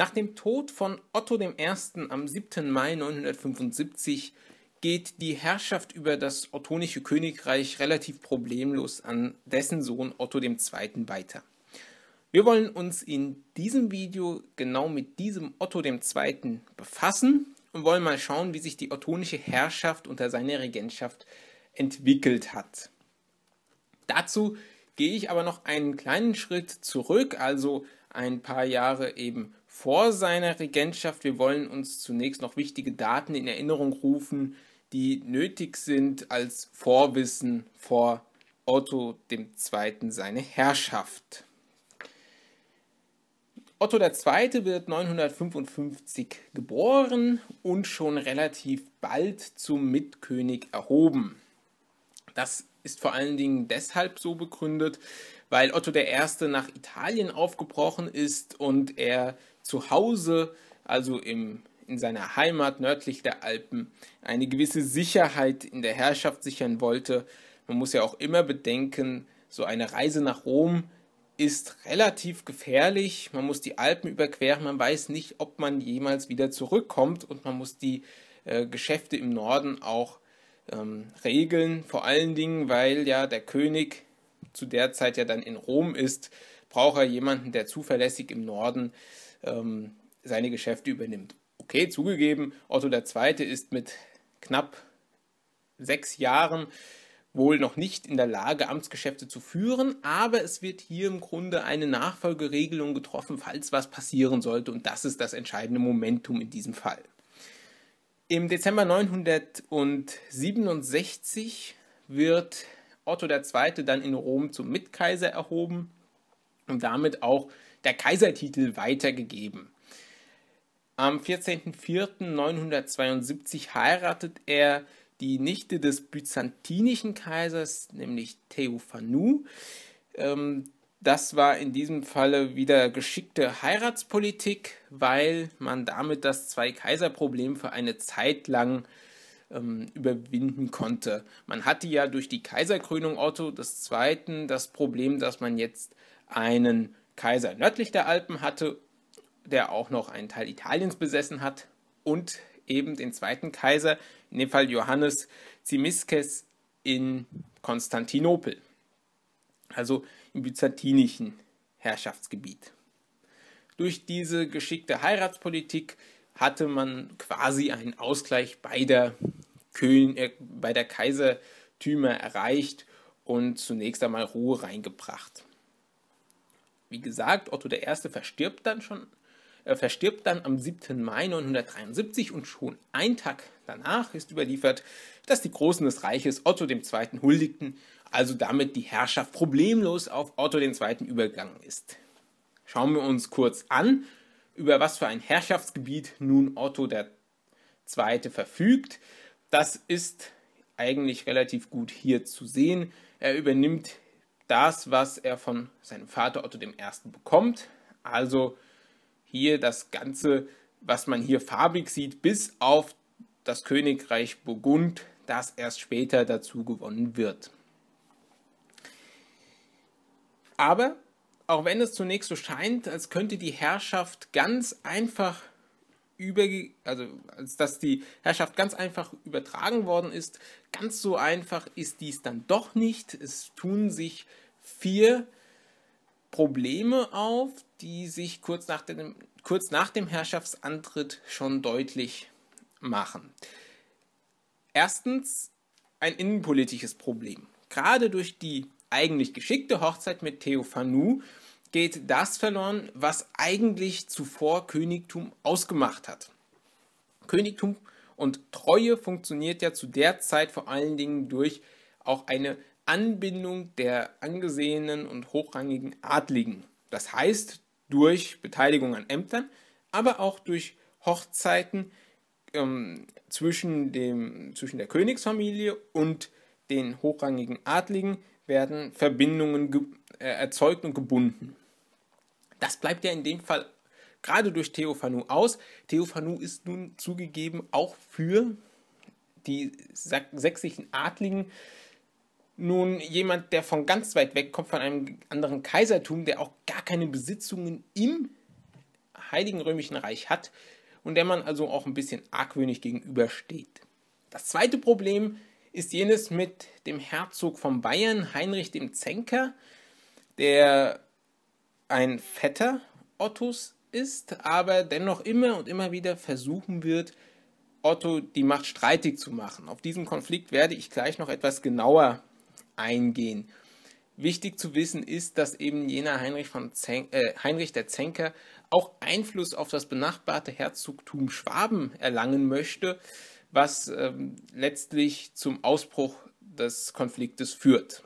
Nach dem Tod von Otto I. am 7. Mai 975 geht die Herrschaft über das ottonische Königreich relativ problemlos an dessen Sohn Otto II. weiter. Wir wollen uns in diesem Video genau mit diesem Otto II. befassen und wollen mal schauen, wie sich die ottonische Herrschaft unter seiner Regentschaft entwickelt hat. Dazu gehe ich aber noch einen kleinen Schritt zurück, also ein paar Jahre eben vor seiner Regentschaft. Wir wollen uns zunächst noch wichtige Daten in Erinnerung rufen, die nötig sind als Vorwissen vor Otto II. seine Herrschaft. Otto II. wird 955 geboren und schon relativ bald zum Mitkönig erhoben. Das ist vor allen Dingen deshalb so begründet, weil Otto I. nach Italien aufgebrochen ist und er zu Hause, also im, in seiner Heimat nördlich der Alpen, eine gewisse Sicherheit in der Herrschaft sichern wollte. Man muss ja auch immer bedenken, so eine Reise nach Rom ist relativ gefährlich. Man muss die Alpen überqueren, man weiß nicht, ob man jemals wieder zurückkommt und man muss die äh, Geschäfte im Norden auch ähm, regeln. Vor allen Dingen, weil ja der König zu der Zeit ja dann in Rom ist, braucht er jemanden, der zuverlässig im Norden ähm, seine Geschäfte übernimmt. Okay, zugegeben, Otto II. ist mit knapp sechs Jahren wohl noch nicht in der Lage, Amtsgeschäfte zu führen, aber es wird hier im Grunde eine Nachfolgeregelung getroffen, falls was passieren sollte, und das ist das entscheidende Momentum in diesem Fall. Im Dezember 967 wird Otto II. dann in Rom zum Mitkaiser erhoben und damit auch der Kaisertitel weitergegeben. Am 14.04.972 heiratet er die Nichte des byzantinischen Kaisers, nämlich Theophanu. Ähm, das war in diesem Falle wieder geschickte Heiratspolitik, weil man damit das Zwei-Kaiser-Problem für eine Zeit lang ähm, überwinden konnte. Man hatte ja durch die Kaiserkrönung Otto II. das Problem, dass man jetzt einen Kaiser nördlich der Alpen hatte, der auch noch einen Teil Italiens besessen hat, und eben den zweiten Kaiser, in dem Fall Johannes Zimiskes in Konstantinopel, also im byzantinischen Herrschaftsgebiet. Durch diese geschickte Heiratspolitik hatte man quasi einen Ausgleich beider, Kön äh, beider Kaisertümer erreicht und zunächst einmal Ruhe reingebracht. Wie gesagt, Otto I. verstirbt dann schon äh, verstirbt dann am 7. Mai 973 und schon ein Tag danach ist überliefert, dass die Großen des Reiches Otto II. huldigten, also damit die Herrschaft problemlos auf Otto II. übergegangen ist. Schauen wir uns kurz an, über was für ein Herrschaftsgebiet nun Otto II. verfügt. Das ist eigentlich relativ gut hier zu sehen. Er übernimmt das, was er von seinem Vater Otto I. bekommt. Also hier das Ganze, was man hier farbig sieht, bis auf das Königreich Burgund, das erst später dazu gewonnen wird. Aber auch wenn es zunächst so scheint, als könnte die Herrschaft ganz einfach über, also als dass die Herrschaft ganz einfach übertragen worden ist. Ganz so einfach ist dies dann doch nicht. Es tun sich vier Probleme auf, die sich kurz nach dem, kurz nach dem Herrschaftsantritt schon deutlich machen. Erstens ein innenpolitisches Problem. Gerade durch die eigentlich geschickte Hochzeit mit Theophanu geht das verloren, was eigentlich zuvor Königtum ausgemacht hat. Königtum und Treue funktioniert ja zu der Zeit vor allen Dingen durch auch eine Anbindung der angesehenen und hochrangigen Adligen. Das heißt, durch Beteiligung an Ämtern, aber auch durch Hochzeiten ähm, zwischen, dem, zwischen der Königsfamilie und den hochrangigen Adligen werden Verbindungen äh, erzeugt und gebunden. Das bleibt ja in dem Fall gerade durch Theophanu aus. Theophanu ist nun zugegeben auch für die sächsischen Adligen nun jemand, der von ganz weit weg kommt, von einem anderen Kaisertum, der auch gar keine Besitzungen im Heiligen Römischen Reich hat und der man also auch ein bisschen argwöhnig gegenübersteht. Das zweite Problem ist jenes mit dem Herzog von Bayern, Heinrich dem Zenker, der ein Vetter Ottos ist, aber dennoch immer und immer wieder versuchen wird, Otto die Macht streitig zu machen. Auf diesen Konflikt werde ich gleich noch etwas genauer eingehen. Wichtig zu wissen ist, dass eben jener Heinrich, von Zen äh, Heinrich der Zenker auch Einfluss auf das benachbarte Herzogtum Schwaben erlangen möchte, was ähm, letztlich zum Ausbruch des Konfliktes führt.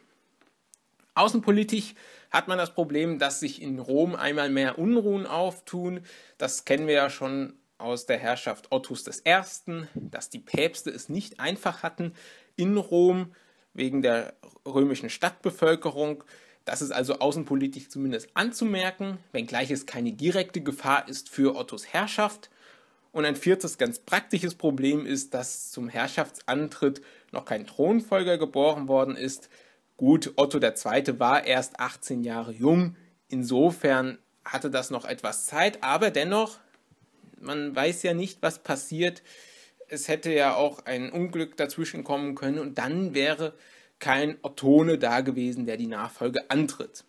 Außenpolitisch hat man das Problem, dass sich in Rom einmal mehr Unruhen auftun. Das kennen wir ja schon aus der Herrschaft Ottos I., dass die Päpste es nicht einfach hatten in Rom wegen der römischen Stadtbevölkerung. Das ist also außenpolitisch zumindest anzumerken, wenngleich es keine direkte Gefahr ist für Ottos Herrschaft. Und ein viertes ganz praktisches Problem ist, dass zum Herrschaftsantritt noch kein Thronfolger geboren worden ist. Gut, Otto II. war erst 18 Jahre jung, insofern hatte das noch etwas Zeit, aber dennoch, man weiß ja nicht, was passiert. Es hätte ja auch ein Unglück dazwischen kommen können und dann wäre kein Ottone da gewesen, der die Nachfolge antritt.